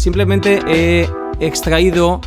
Simplemente he extraído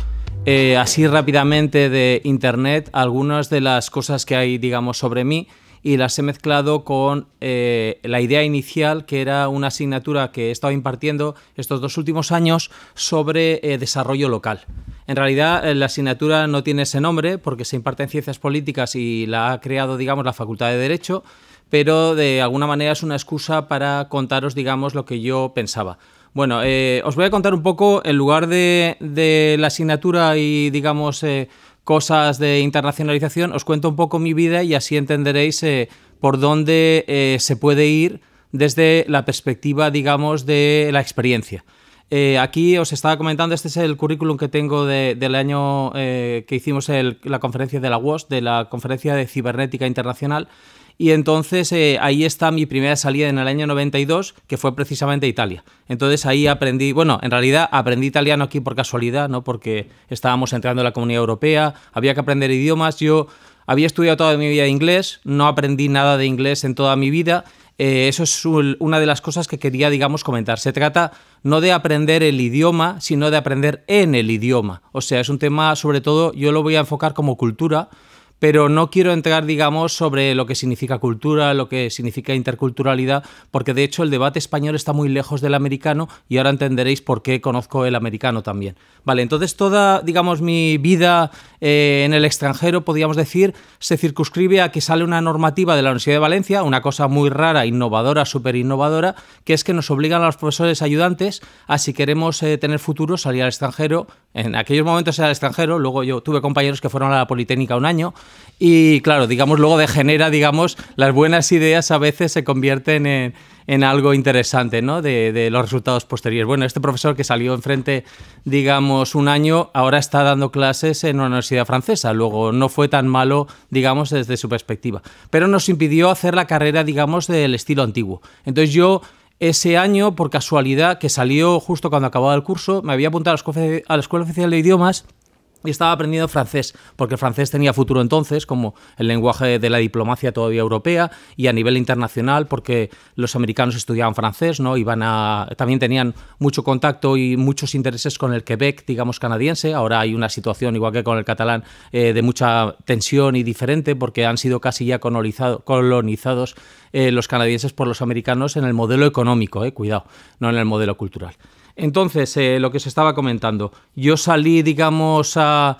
eh, así rápidamente de internet algunas de las cosas que hay, digamos, sobre mí y las he mezclado con eh, la idea inicial, que era una asignatura que he estado impartiendo estos dos últimos años sobre eh, desarrollo local. En realidad, la asignatura no tiene ese nombre porque se imparte en ciencias políticas y la ha creado, digamos, la Facultad de Derecho pero de alguna manera es una excusa para contaros, digamos, lo que yo pensaba. Bueno, eh, os voy a contar un poco, en lugar de, la asignatura y, digamos, eh, cosas de internacionalización, os cuento un poco mi vida y así entenderéis eh, por dónde se puede ir desde la perspectiva, digamos, de la experiencia. aquí os estaba comentando, este es el currículum que tengo del año que hicimos la conferencia de la WOS, de la Conferencia de Cibernética Internacional, y entonces eh, ahí está mi primera salida en el año 92, que fue precisamente a Italia. Entonces ahí aprendí, bueno, en realidad aprendí italiano aquí por casualidad, ¿no? Porque estábamos entrando en la comunidad europea, había que aprender idiomas. Yo había estudiado toda mi vida inglés, no aprendí nada de inglés en toda mi vida. Eh, eso es una de las cosas que quería, digamos, comentar. Se trata no de aprender el idioma, sino de aprender en el idioma. O sea, es un tema, sobre todo, yo lo voy a enfocar como cultura, pero no quiero entrar, digamos, sobre lo que significa cultura, lo que significa interculturalidad, porque de hecho el debate español está muy lejos del americano y ahora entenderéis por qué conozco el americano también. Vale, entonces toda, digamos, mi vida eh, en el extranjero, podríamos decir, se circunscribe a que sale una normativa de la Universidad de Valencia, una cosa muy rara, innovadora, súper innovadora, que es que nos obligan a los profesores ayudantes a si queremos eh, tener futuro salir al extranjero, en aquellos momentos era extranjero, luego yo tuve compañeros que fueron a la Politécnica un año y claro, digamos, luego degenera, digamos, las buenas ideas a veces se convierten en, algo interesante, ¿no? De, de, los resultados posteriores. Bueno, este profesor que salió enfrente, digamos, un año, ahora está dando clases en una universidad francesa, luego no fue tan malo, digamos, desde su perspectiva, pero nos impidió hacer la carrera, digamos, del estilo antiguo. Entonces yo ese año, por casualidad, que salió justo cuando acababa el curso, me había apuntado a la Escuela, Oficial de Idiomas y estaba aprendiendo francés, porque el francés tenía futuro entonces como el lenguaje de la diplomacia todavía europea y a nivel internacional porque los americanos estudiaban francés, ¿no? Iban a también tenían mucho contacto y muchos intereses con el Quebec, digamos canadiense. Ahora hay una situación igual que con el catalán eh, de mucha tensión y diferente porque han sido casi ya colonizados eh, los canadienses por los americanos en el modelo económico, eh, cuidado, no en el modelo cultural. Entonces, eh, lo que se estaba comentando, yo salí, digamos, a,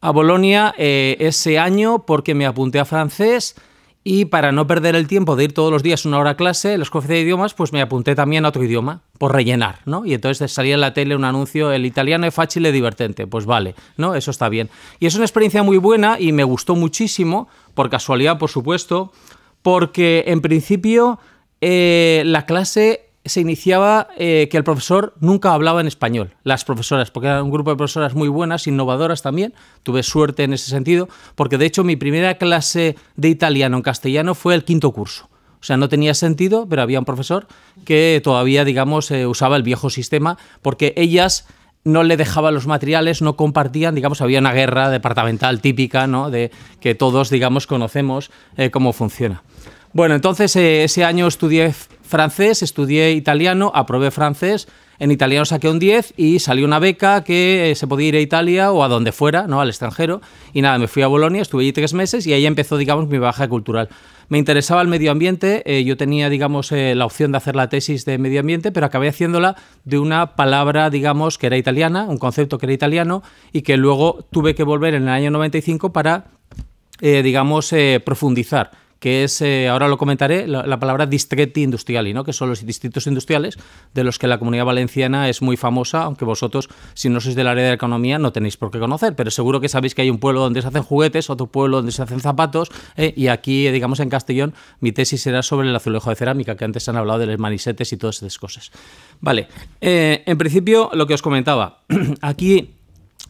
Bolonia eh, ese año porque me apunté a francés y para no perder el tiempo de ir todos los días una hora a clase, los los de idiomas, pues me apunté también a otro idioma, por rellenar, ¿no? Y entonces salía en la tele un anuncio, el italiano es fácil y divertente, pues vale, ¿no? Eso está bien. Y es una experiencia muy buena y me gustó muchísimo, por casualidad, por supuesto, porque en principio eh, la clase se iniciaba eh, que el profesor nunca hablaba en español, las profesoras, porque era un grupo de profesoras muy buenas, innovadoras también, tuve suerte en ese sentido, porque de hecho mi primera clase de italiano en castellano fue el quinto curso. O sea, no tenía sentido, pero había un profesor que todavía, digamos, eh, usaba el viejo sistema, porque ellas no le dejaban los materiales, no compartían, digamos, había una guerra departamental típica, ¿no? De que todos, digamos, conocemos eh, cómo funciona. Bueno, entonces ese año estudié francés, estudié italiano, aprobé francés, en italiano saqué un 10 y salió una beca que eh, se podía ir a Italia o a donde fuera, ¿no? Al extranjero. Y nada, me fui a Bolonia, estuve allí tres meses y ahí empezó, digamos, mi baja cultural. Me interesaba el medio ambiente, eh, yo tenía, digamos, eh, la opción de hacer la tesis de medio ambiente, pero acabé haciéndola de una palabra, digamos, que era italiana, un concepto que era italiano y que luego tuve que volver en el año 95 para, digamos, profundizar que es, eh, ahora lo comentaré, la, palabra distretti industriali, ¿no? que son los distritos industriales de los que la comunidad valenciana es muy famosa, aunque vosotros, si no sois del área de la economía, no tenéis por qué conocer, pero seguro que sabéis que hay un pueblo donde se hacen juguetes, otro pueblo donde se hacen zapatos, eh, y aquí, eh, digamos, en Castellón, mi tesis será sobre el azulejo de cerámica, que antes han hablado de los manisetes y todas esas cosas. Vale, en principio, lo que os comentaba, aquí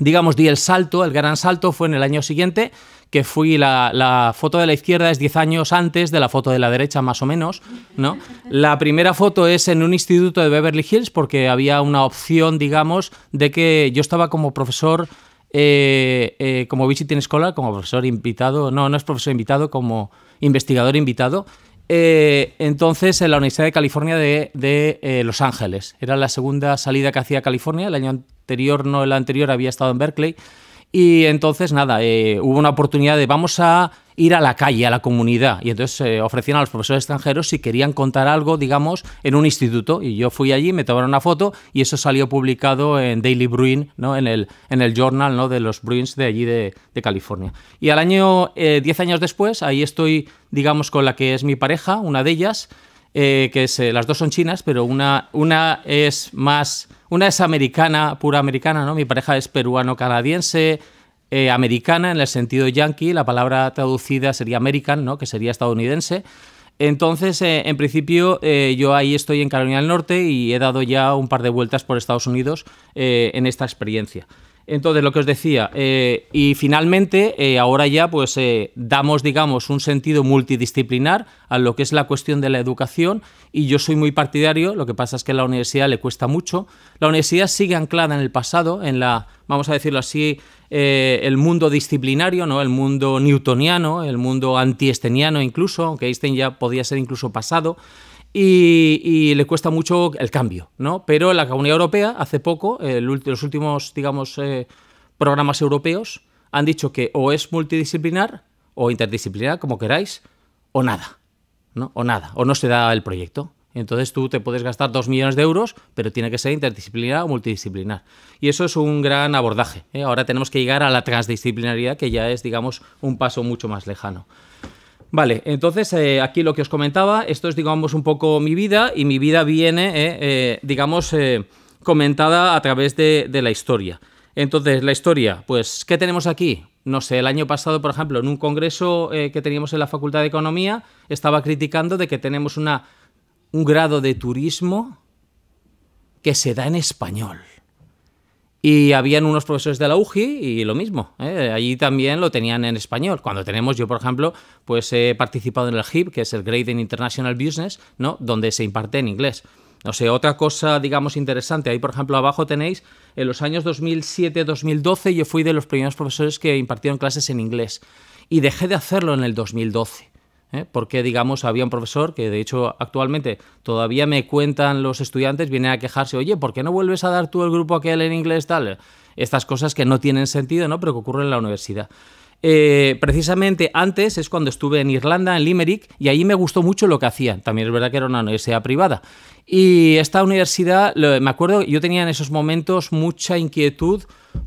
digamos, di el salto, el gran salto fue en el año siguiente, que fui, la, foto de la izquierda es 10 años antes de la foto de la derecha, más o menos, ¿no? La primera foto es en un instituto de Beverly Hills porque había una opción, digamos, de que yo estaba como profesor... Eh, eh, como visiting scholar, como profesor invitado, no, no es profesor invitado, como investigador invitado, eh, entonces en la Universidad de California de, Los Ángeles. Era la segunda salida que hacía California. El año anterior, no el anterior, había estado en Berkeley. Y entonces, nada, eh, hubo una oportunidad de vamos a ir a la calle, a la comunidad. Y entonces eh, ofrecían a los profesores extranjeros si querían contar algo, digamos, en un instituto. Y yo fui allí, me tomaron una foto y eso salió publicado en Daily Bruin, ¿no? en, el, en el journal ¿no? de los Bruins de allí de, California. Y al año, 10 eh, años después, ahí estoy, digamos, con la que es mi pareja, una de ellas. Eh, que eh, las dos son chinas, pero una, una es más, una es americana, pura americana, ¿no? Mi pareja es peruano-canadiense, eh, americana en el sentido yankee, la palabra traducida sería American, Que sería estadounidense. Entonces, en principio, yo ahí estoy en Carolina del Norte y he dado ya un par de vueltas por Estados Unidos en esta experiencia. Entonces, lo que os decía, eh, y finalmente, eh, ahora ya, pues eh, damos, digamos, un sentido multidisciplinar a lo que es la cuestión de la educación, y yo soy muy partidario, lo que pasa es que a la universidad le cuesta mucho. La universidad sigue anclada en el pasado, en la, vamos a decirlo así, el mundo disciplinario, ¿no? el mundo newtoniano, el mundo antiesteniano incluso, aunque Einstein ya podía ser incluso pasado y, le cuesta mucho el cambio, ¿no? Pero la Comunidad Europea hace poco, los últimos, digamos, eh, programas europeos han dicho que o es multidisciplinar o interdisciplinar, como queráis, o nada, ¿no? O nada, o no se da el proyecto. Entonces tú te puedes gastar dos millones de euros, pero tiene que ser interdisciplinar o multidisciplinar. Y eso es un gran abordaje. ¿eh? Ahora tenemos que llegar a la transdisciplinaridad, que ya es, digamos, un paso mucho más lejano. Vale, entonces eh, aquí lo que os comentaba, esto es digamos un poco mi vida y mi vida viene, eh, eh, digamos, comentada a través de, de, la historia. Entonces, la historia, pues, ¿qué tenemos aquí? No sé, el año pasado, por ejemplo, en un congreso que teníamos en la Facultad de Economía, estaba criticando de que tenemos una, un grado de turismo que se da en español. Y habían unos profesores de la UGI y lo mismo. ¿eh? Allí también lo tenían en español. Cuando tenemos, yo por ejemplo, pues he participado en el HIP, que es el Grade in International Business, ¿no? donde se imparte en inglés. No sea, otra cosa, digamos, interesante. Ahí, por ejemplo, abajo tenéis, en los años 2007-2012 yo fui de los primeros profesores que impartieron clases en inglés. Y dejé de hacerlo en el 2012. ¿eh? porque digamos había un profesor que de hecho actualmente todavía me cuentan los estudiantes, viene a quejarse, oye, ¿por qué no vuelves a dar tú el grupo aquel en inglés tal? Estas cosas que no tienen sentido, ¿no? Pero que ocurren en la universidad. Eh, precisamente antes es cuando estuve en Irlanda, en Limerick, y ahí me gustó mucho lo que hacían. También es verdad que era una universidad privada. Y esta universidad, me acuerdo, yo tenía en esos momentos mucha inquietud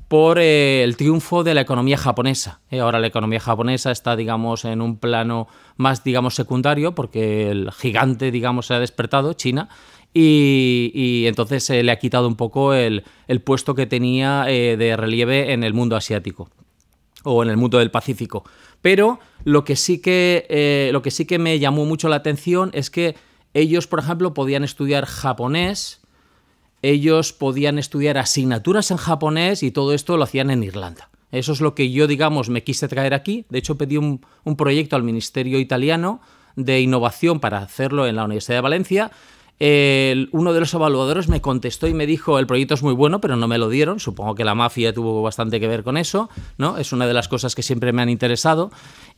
por eh, el triunfo de la economía japonesa. Eh, ahora la economía japonesa está, digamos, en un plano más, digamos, secundario, porque el gigante, digamos, se ha despertado, China, y, entonces le ha quitado un poco el, puesto que tenía de relieve en el mundo asiático o en el mundo del Pacífico. Pero lo que sí que, eh, lo que, sí que me llamó mucho la atención es que ellos, por ejemplo, podían estudiar japonés, ellos podían estudiar asignaturas en japonés y todo esto lo hacían en Irlanda. Eso es lo que yo, digamos, me quise traer aquí. De hecho, pedí un, un proyecto al Ministerio Italiano de Innovación para hacerlo en la Universidad de Valencia uno de los evaluadores me contestó y me dijo, el proyecto es muy bueno, pero no me lo dieron, supongo que la mafia tuvo bastante que ver con eso, ¿no? Es una de las cosas que siempre me han interesado.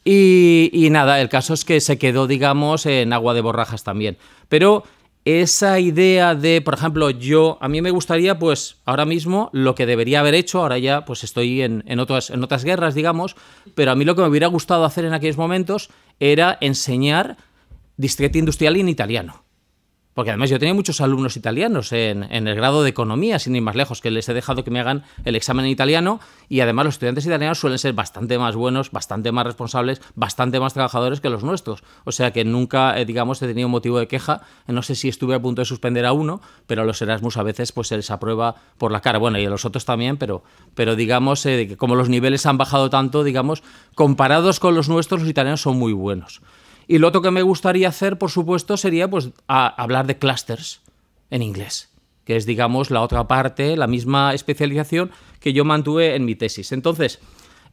Y, nada, el caso es que se quedó, digamos, en agua de borrajas también. Pero esa idea de, por ejemplo, yo, a mí me gustaría, pues, ahora mismo lo que debería haber hecho, ahora ya, pues estoy en, otras, en otras guerras, digamos, pero a mí lo que me hubiera gustado hacer en aquellos momentos era enseñar distrito industrial en italiano. Porque además yo tenía muchos alumnos italianos en, el grado de economía, sin ir más lejos, que les he dejado que me hagan el examen en italiano y además los estudiantes italianos suelen ser bastante más buenos, bastante más responsables, bastante más trabajadores que los nuestros. O sea que nunca, eh, digamos, he tenido motivo de queja. No sé si estuve a punto de suspender a uno, pero a los Erasmus a veces pues se les aprueba por la cara. Bueno, y a los otros también, pero, pero digamos, eh, que como los niveles han bajado tanto, digamos, comparados con los nuestros, los italianos son muy buenos. Y lo otro que me gustaría hacer, por supuesto, sería pues, hablar de clusters en inglés, que es, digamos, la otra parte, la misma especialización que yo mantuve en mi tesis. Entonces,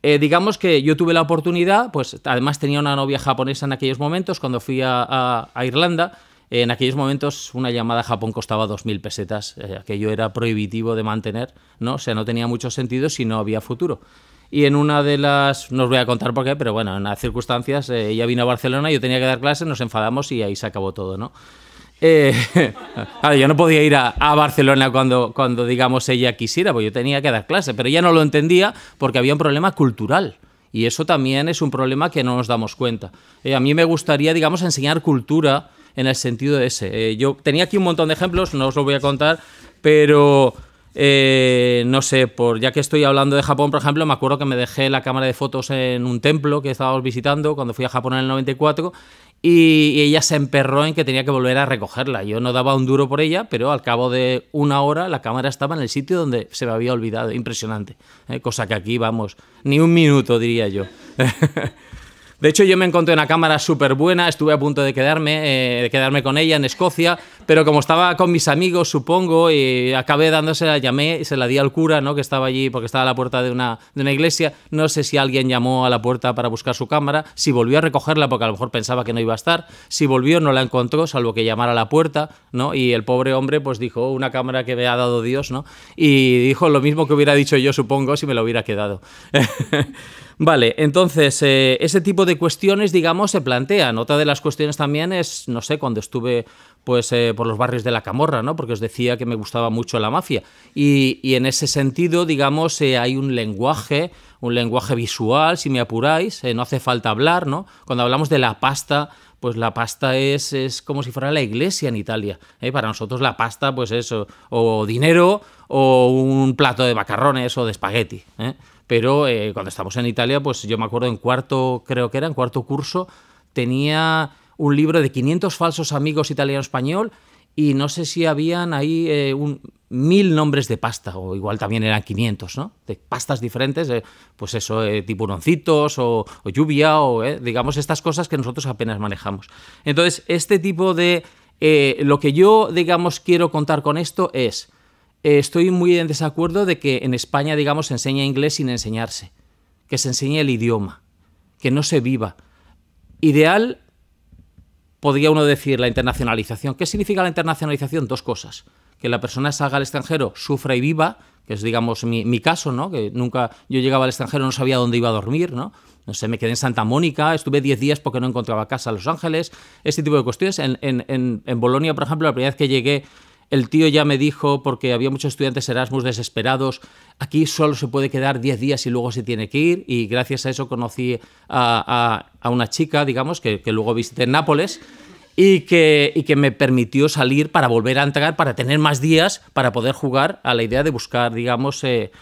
eh, digamos que yo tuve la oportunidad, pues además tenía una novia japonesa en aquellos momentos, cuando fui a, Irlanda, en aquellos momentos una llamada a Japón costaba 2.000 pesetas, que eh, aquello era prohibitivo de mantener, ¿no? o sea, no tenía mucho sentido si no había futuro y en una de las, no os voy a contar por qué, pero bueno, en las circunstancias, eh, ella vino a Barcelona, yo tenía que dar clases, nos enfadamos y ahí se acabó todo, ¿no? Eh, yo no podía ir a, Barcelona cuando, cuando, digamos, ella quisiera, porque yo tenía que dar clase, pero ella no lo entendía porque había un problema cultural. Y eso también es un problema que no nos damos cuenta. Eh, a mí me gustaría, digamos, enseñar cultura en el sentido de ese. yo tenía aquí un montón de ejemplos, no os lo voy a contar, pero eh, no sé, por ya que estoy hablando de Japón, por ejemplo, me acuerdo que me dejé la cámara de fotos en un templo que estábamos visitando cuando fui a Japón en el 94 y, ella se emperró en que tenía que volver a recogerla. Yo no daba un duro por ella, pero al cabo de una hora la cámara estaba en el sitio donde se me había olvidado. Impresionante. ¿eh? cosa que aquí, vamos, ni un minuto diría yo. De hecho, yo me encontré una cámara súper buena, estuve a punto de quedarme, eh, de quedarme con ella en Escocia, pero como estaba con mis amigos, supongo, y acabé dándosela, llamé y se la di al cura, ¿no? Que estaba allí porque estaba a la puerta de una, iglesia. No sé si alguien llamó a la puerta para buscar su cámara, si volvió a recogerla porque a lo mejor pensaba que no iba a estar, si volvió no la encontró, salvo que llamara a la puerta, ¿no? Y el pobre hombre pues dijo, una cámara que me ha dado Dios, ¿no? Y dijo lo mismo que hubiera dicho yo, supongo, si me lo hubiera quedado. Vale, entonces, eh, ese tipo de cuestiones, digamos, se plantean. Otra de las cuestiones también es, no sé, cuando estuve pues eh, por los barrios de la Camorra, ¿no? Porque os decía que me gustaba mucho la mafia. Y, en ese sentido, digamos, eh, hay un lenguaje, un lenguaje visual, si me apuráis, eh, no hace falta hablar, ¿no? Cuando hablamos de la pasta, pues la pasta es, como si fuera la iglesia en Italia. Para nosotros la pasta, pues eso, o dinero, o un plato de macarrones o de espagueti. Pero cuando estamos en Italia, pues yo me acuerdo en cuarto, creo que era, en cuarto curso, tenía un libro de 500 falsos amigos italiano-español y no sé si habían ahí eh, un, mil nombres de pasta, o igual también eran 500, ¿no? De pastas diferentes, eh, pues eso, eh, tiburoncitos o, o, lluvia, o digamos estas cosas que nosotros apenas manejamos. Entonces, este tipo de... lo que yo, digamos, quiero contar con esto es, estoy muy en desacuerdo de que en España, digamos, se enseña inglés sin enseñarse, que se enseñe el idioma, que no se viva. Ideal podría uno decir la internacionalización. ¿Qué significa la internacionalización? Dos cosas. Que la persona salga al extranjero, sufra y viva, que es, digamos, mi, caso, ¿no? Que nunca yo llegaba al extranjero, no sabía dónde iba a dormir, ¿no? No sé, me quedé en Santa Mónica, estuve 10 días porque no encontraba casa en Los Ángeles, este tipo de cuestiones. En, en Bolonia, por ejemplo, la primera vez que llegué el tío ya me dijo, porque había muchos estudiantes Erasmus desesperados, aquí solo se puede quedar 10 días y luego se tiene que ir. Y gracias a eso conocí a, una chica, digamos, que, luego visité en Nápoles. Y que, me permitió salir para volver a entrar, para tener más días, para poder jugar a la idea de buscar, digamos, eh,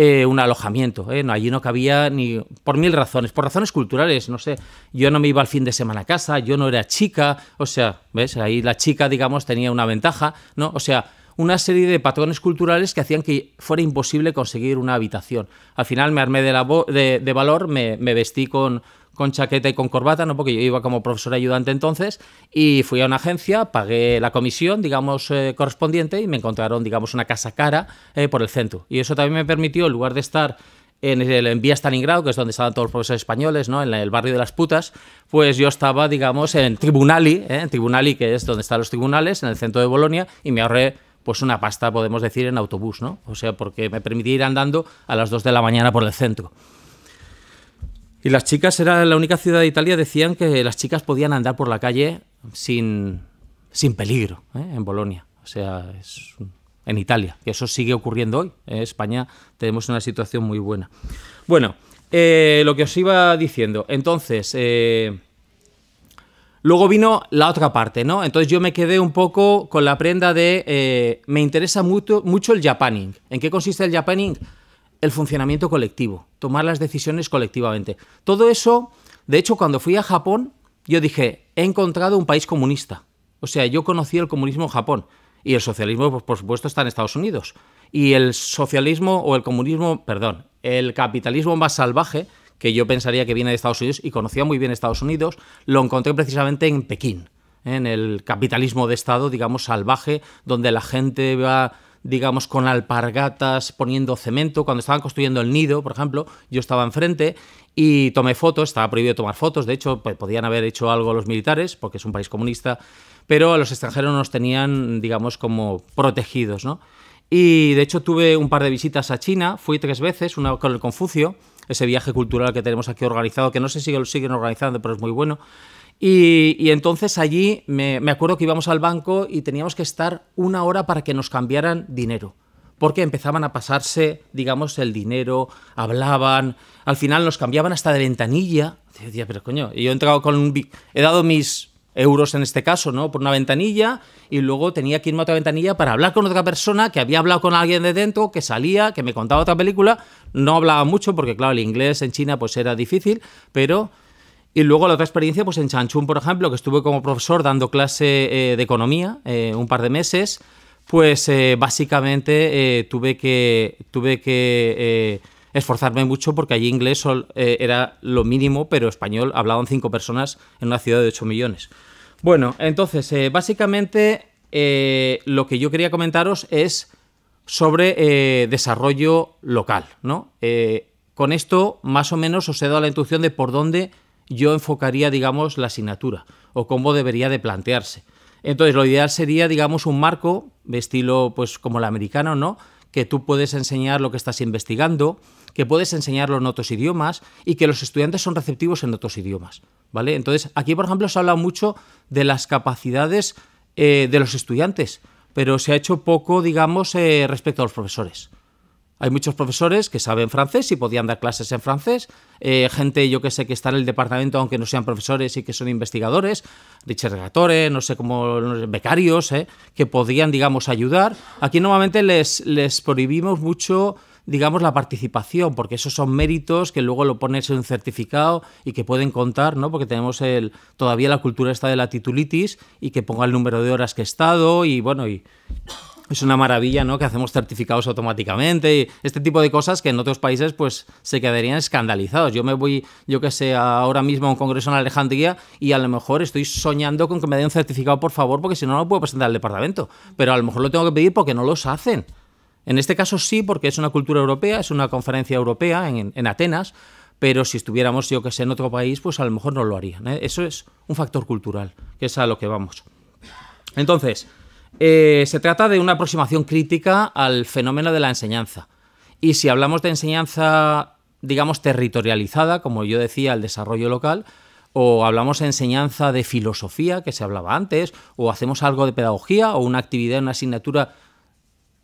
eh, un alojamiento. ¿eh? allí no cabía ni por mil razones, por razones culturales, no sé. Yo no me iba al fin de semana a casa, yo no era chica, o sea, ¿ves? Ahí la chica, digamos, tenía una ventaja, ¿no? O sea, una serie de patrones culturales que hacían que fuera imposible conseguir una habitación. Al final me armé de, valor, me vestí con, con chaqueta y con corbata, ¿no? Porque yo iba como profesor ayudante entonces y fui a una agencia, pagué la comisión, digamos, eh, correspondiente y me encontraron, digamos, una casa cara eh, por el centro. Y eso también me permitió, en lugar de estar en, el, en Vía Stalingrado, que es donde estaban todos los profesores españoles, ¿no? en el barrio de las putas, pues yo estaba, digamos, en Tribunali, ¿eh? en Tribunali, que es donde están los tribunales, en el centro de Bolonia, y me ahorré pues una pasta, podemos decir, en autobús, ¿no? O sea, porque me permití ir andando a las 2 de la mañana por el centro. Y las chicas, era la única ciudad de Italia, decían que las chicas podían andar por la calle sin, peligro ¿eh? en Bolonia. O sea, en Italia. Y eso sigue ocurriendo hoy. ¿eh? En España tenemos una situación muy buena. Bueno, eh, lo que os iba diciendo. Entonces, luego vino la otra parte, ¿no? Entonces yo me quedé un poco con la prenda de... me interesa mucho, mucho el Japaning. ¿En qué consiste el Japaning? el funcionamiento colectivo, tomar las decisiones colectivamente. Todo eso, de hecho, cuando fui a Japón, yo dije, he encontrado un país comunista. O sea, yo conocí el comunismo en Japón y el socialismo, pues, por supuesto, está en Estados Unidos. Y el socialismo o el comunismo, perdón, el capitalismo más salvaje, que yo pensaría que viene de Estados Unidos y conocía muy bien Estados Unidos, lo encontré precisamente en Pekín en el capitalismo de Estado, digamos, salvaje, donde la gente va digamos, con alpargatas poniendo cemento. Cuando estaban construyendo el nido, por ejemplo, yo estaba enfrente y tomé fotos, estaba prohibido tomar fotos, de hecho, pues, podían haber hecho algo los militares, porque es un país comunista, pero a los extranjeros nos tenían, digamos, como protegidos, ¿no? Y de hecho tuve un par de visitas a China, fui tres veces, una con el Confucio, ese viaje cultural que tenemos aquí organizado, que no sé si lo siguen organizando, pero es muy bueno. Y, entonces allí me, acuerdo que íbamos al banco y teníamos que estar una hora para que nos cambiaran dinero porque empezaban a pasarse, digamos, el dinero, hablaban, al final nos cambiaban hasta de ventanilla. Yo decía, pero coño, yo he entrado con un... He dado mis euros en este caso, ¿no? Por una ventanilla y luego tenía que irme a otra ventanilla para hablar con otra persona que había hablado con alguien de dentro, que salía, que me contaba otra película. No hablaba mucho porque, claro, el inglés en China pues era difícil, pero y luego la otra experiencia, pues en Chanchún, por ejemplo, que estuve como profesor dando clase eh, de economía eh, un par de meses, pues eh, básicamente tuve que, tuve que esforzarme mucho porque allí inglés era lo mínimo, pero español hablaban cinco personas en una ciudad de 8 millones. Bueno, entonces, básicamente lo que yo quería comentaros es sobre desarrollo local, con esto, más o menos, os he dado la intuición de por dónde yo enfocaría, digamos, la asignatura o cómo debería de plantearse. Entonces, lo ideal sería, digamos, un marco de estilo, pues, como el americano, ¿no? Que tú puedes enseñar lo que estás investigando, que puedes enseñarlo en otros idiomas y que los estudiantes son receptivos en otros idiomas, ¿vale? Entonces, aquí, por ejemplo, se habla mucho de las capacidades eh, de los estudiantes, pero se ha hecho poco, digamos, eh, respecto a los profesores. Hay muchos profesores que saben francés y podían dar clases en francés. Eh, gente, yo que sé, que está en el departamento, aunque no sean profesores y que son investigadores. Richard no sé cómo, becarios, eh, que podrían, digamos, ayudar. Aquí nuevamente, les, les prohibimos mucho digamos, la participación, porque esos son méritos que luego lo pones en un certificado y que pueden contar, ¿no? Porque tenemos el, todavía la cultura esta de la titulitis y que ponga el número de horas que he estado y, bueno, y es una maravilla, ¿no? Que hacemos certificados automáticamente y este tipo de cosas que en otros países pues se quedarían escandalizados. Yo me voy, yo que sé, ahora mismo a un congreso en Alejandría y a lo mejor estoy soñando con que me den un certificado, por favor, porque si no, no lo puedo presentar al departamento. Pero a lo mejor lo tengo que pedir porque no los hacen. En este caso sí, porque es una cultura europea, es una conferencia europea en, Atenas, pero si estuviéramos, yo que sé, en otro país, pues a lo mejor no lo harían. ¿eh? Eso es un factor cultural, que es a lo que vamos. Entonces, eh, se trata de una aproximación crítica al fenómeno de la enseñanza. Y si hablamos de enseñanza, digamos, territorializada, como yo decía, el desarrollo local, o hablamos de enseñanza de filosofía, que se hablaba antes, o hacemos algo de pedagogía, o una actividad, una asignatura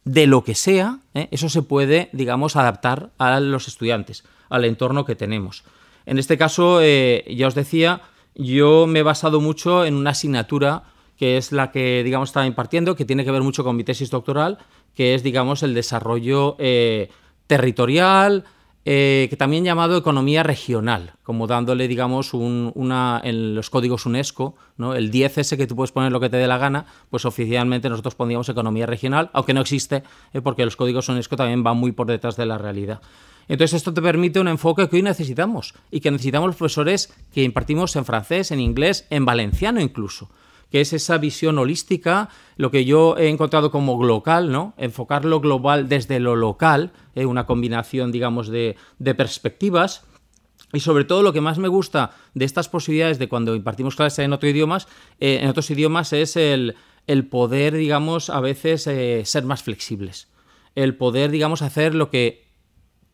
de lo que sea, ¿eh? eso se puede, digamos, adaptar a los estudiantes, al entorno que tenemos. En este caso, eh, ya os decía, yo me he basado mucho en una asignatura que es la que, digamos, estaba impartiendo, que tiene que ver mucho con mi tesis doctoral, que es, digamos, el desarrollo eh, territorial, eh, que también llamado economía regional, como dándole, digamos, un, una, en los códigos UNESCO, ¿no? el 10S que tú puedes poner lo que te dé la gana, pues oficialmente nosotros pondríamos economía regional, aunque no existe, eh, porque los códigos UNESCO también van muy por detrás de la realidad. Entonces esto te permite un enfoque que hoy necesitamos y que necesitamos los profesores que impartimos en francés, en inglés, en valenciano incluso que es esa visión holística, lo que yo he encontrado como global, ¿no? Enfocar lo global desde lo local, eh, una combinación, digamos, de, perspectivas. Y sobre todo lo que más me gusta de estas posibilidades de cuando impartimos clases en, otros idiomas, eh, en otros idiomas es el, poder, digamos, a veces eh, ser más flexibles. El poder, digamos, hacer lo que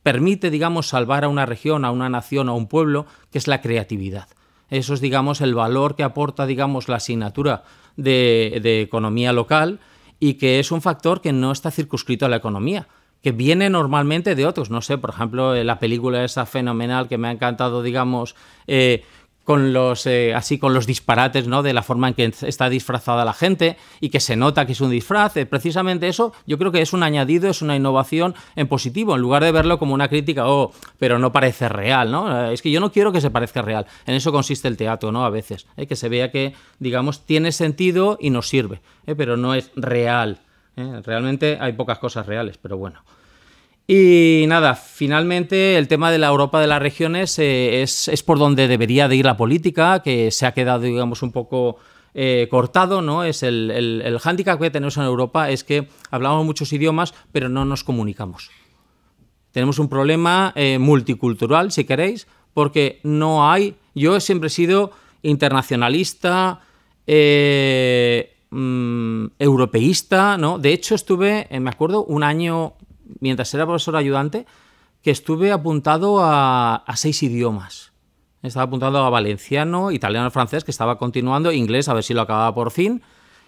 permite, digamos, salvar a una región, a una nación, a un pueblo, que es la creatividad. Eso es, digamos, el valor que aporta, digamos, la asignatura de, economía local y que es un factor que no está circunscrito a la economía que viene normalmente de otros. No sé, por ejemplo, eh, la película esa fenomenal que me ha encantado, digamos, eh, con los eh, así con los disparates no de la forma en que está disfrazada la gente y que se nota que es un disfraz eh, precisamente eso yo creo que es un añadido es una innovación en positivo en lugar de verlo como una crítica o oh, pero no parece real no eh, es que yo no quiero que se parezca real en eso consiste el teatro no a veces hay que se vea que digamos tiene sentido y nos sirve pero no es real realmente hay pocas cosas reales pero bueno y nada, finalmente el tema de la Europa de las regiones eh, es, por donde debería de ir la política, que se ha quedado, digamos, un poco... Eh, cortado, ¿no? Es el, el, hándicap que tenemos en Europa es que hablamos muchos idiomas, pero no nos comunicamos. Tenemos un problema eh, multicultural, si queréis, porque no hay. Yo siempre he sido internacionalista, mm, europeísta, ¿no? De hecho, estuve, me acuerdo, un año mientras era profesor ayudante, que estuve apuntado a, seis idiomas. Estaba apuntado a valenciano, italiano, francés, que estaba continuando, inglés, a ver si lo acababa por fin,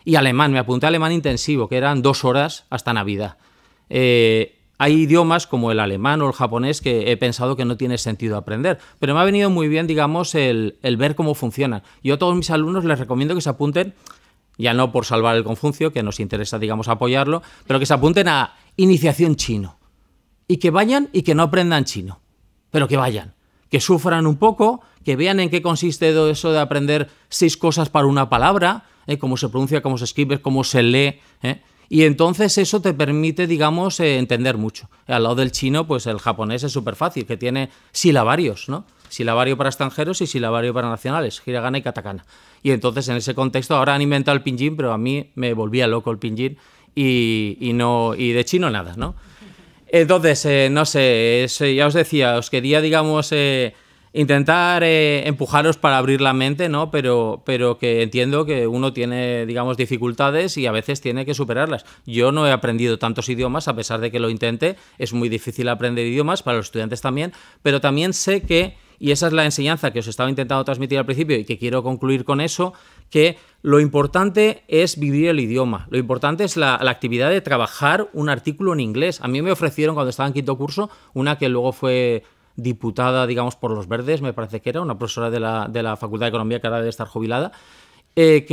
y alemán. Me apunté a alemán intensivo, que eran dos horas hasta Navidad. Eh, hay idiomas como el alemán o el japonés que he pensado que no tiene sentido aprender, pero me ha venido muy bien, digamos, el, ver cómo funcionan. Yo a todos mis alumnos les recomiendo que se apunten, ya no por salvar el Confuncio, que nos interesa, digamos, apoyarlo, pero que se apunten a iniciación chino. Y que vayan y que no aprendan chino, pero que vayan, que sufran un poco, que vean en qué consiste eso de aprender seis cosas para una palabra, eh, cómo se pronuncia, cómo se escribe, cómo se lee. Eh. y entonces eso te permite, digamos, eh, entender mucho. Al lado del chino, pues el japonés es súper fácil, que tiene silabarios, ¿no? Silabario para extranjeros y silabario para nacionales, hiragana y katakana. Y entonces en ese contexto, ahora han inventado el pinyin, pero a mí me volvía loco el pinyin y, no, y de chino nada, ¿no? Entonces, eh, no sé, eh, ya os decía, os quería, digamos, eh, intentar empujaros para abrir la mente, ¿no? Pero, pero que entiendo que uno tiene, digamos, dificultades y a veces tiene que superarlas. Yo no he aprendido tantos idiomas, a pesar de que lo intente, es muy difícil aprender idiomas, para los estudiantes también, pero también sé que, y esa es la enseñanza que os estaba intentando transmitir al principio y que quiero concluir con eso, que lo importante es vivir el idioma, lo importante es la, actividad de trabajar un artículo en inglés. A mí me ofrecieron cuando estaba en quinto curso una que luego fue diputada, digamos, por los verdes, me parece que era, una profesora de la, Facultad de Economía que ahora debe estar jubilada, eh,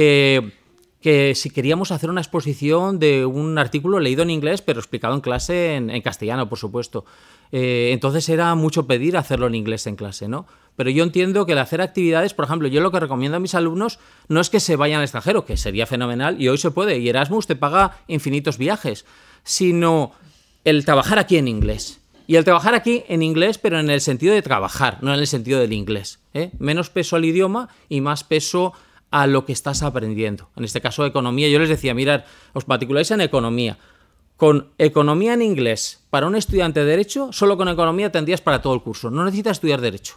que, si queríamos hacer una exposición de un artículo leído en inglés, pero explicado en clase en, castellano, por supuesto. Eh, entonces era mucho pedir hacerlo en inglés en clase, ¿no? pero yo entiendo que el hacer actividades, por ejemplo, yo lo que recomiendo a mis alumnos no es que se vayan al extranjero, que sería fenomenal y hoy se puede, y Erasmus te paga infinitos viajes, sino el trabajar aquí en inglés. Y el trabajar aquí en inglés, pero en el sentido de trabajar, no en el sentido del inglés. ¿eh? Menos peso al idioma y más peso a lo que estás aprendiendo. En este caso, economía. Yo les decía, mirar, os matriculáis en economía. Con economía en inglés, para un estudiante de derecho, solo con economía tendrías para todo el curso. No necesitas estudiar derecho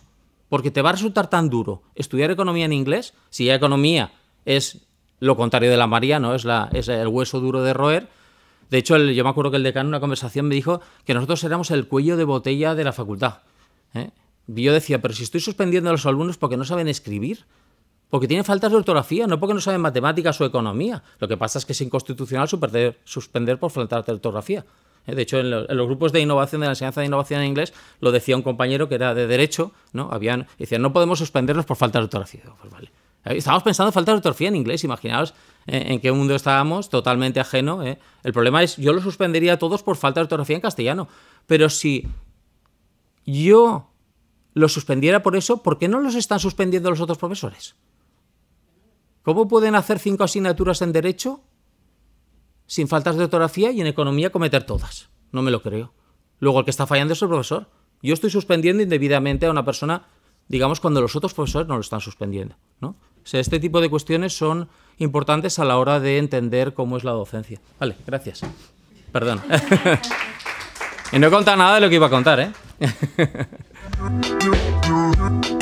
porque te va a resultar tan duro estudiar economía en inglés, si ya economía es lo contrario de la María, ¿no? Es, el hueso duro de roer. De hecho, yo me acuerdo que el decano en una conversación me dijo que nosotros éramos el cuello de botella de la facultad. ¿eh? Yo decía, pero si estoy suspendiendo a los alumnos porque no saben escribir, porque tienen faltas de ortografía, no porque no saben matemáticas o economía. Lo que pasa es que es inconstitucional suspender por faltas de ortografía. Eh, de hecho, en, los grupos de innovación, de la enseñanza de innovación en inglés, lo decía un compañero que era de derecho, ¿no? Habían, decían, no podemos suspendernos por falta de ortografía. Pues eh, estábamos pensando en falta de ortografía en inglés, imaginaos eh, en, qué mundo estábamos, totalmente ajeno. El problema es, yo lo suspendería a todos por falta de ortografía en castellano. Pero si yo lo suspendiera por eso, ¿por qué no los están suspendiendo los otros profesores? ¿Cómo pueden hacer cinco asignaturas en derecho sin faltas de ortografía y en economía cometer todas. No me lo creo. Luego el que está fallando es el profesor. Yo estoy suspendiendo indebidamente a una persona, digamos, cuando los otros profesores no lo están suspendiendo. ¿no? O sea, este tipo de cuestiones son importantes a la hora de entender cómo es la docencia. Vale, gracias. Perdón. y no he contado nada de lo que iba a contar, ¿eh?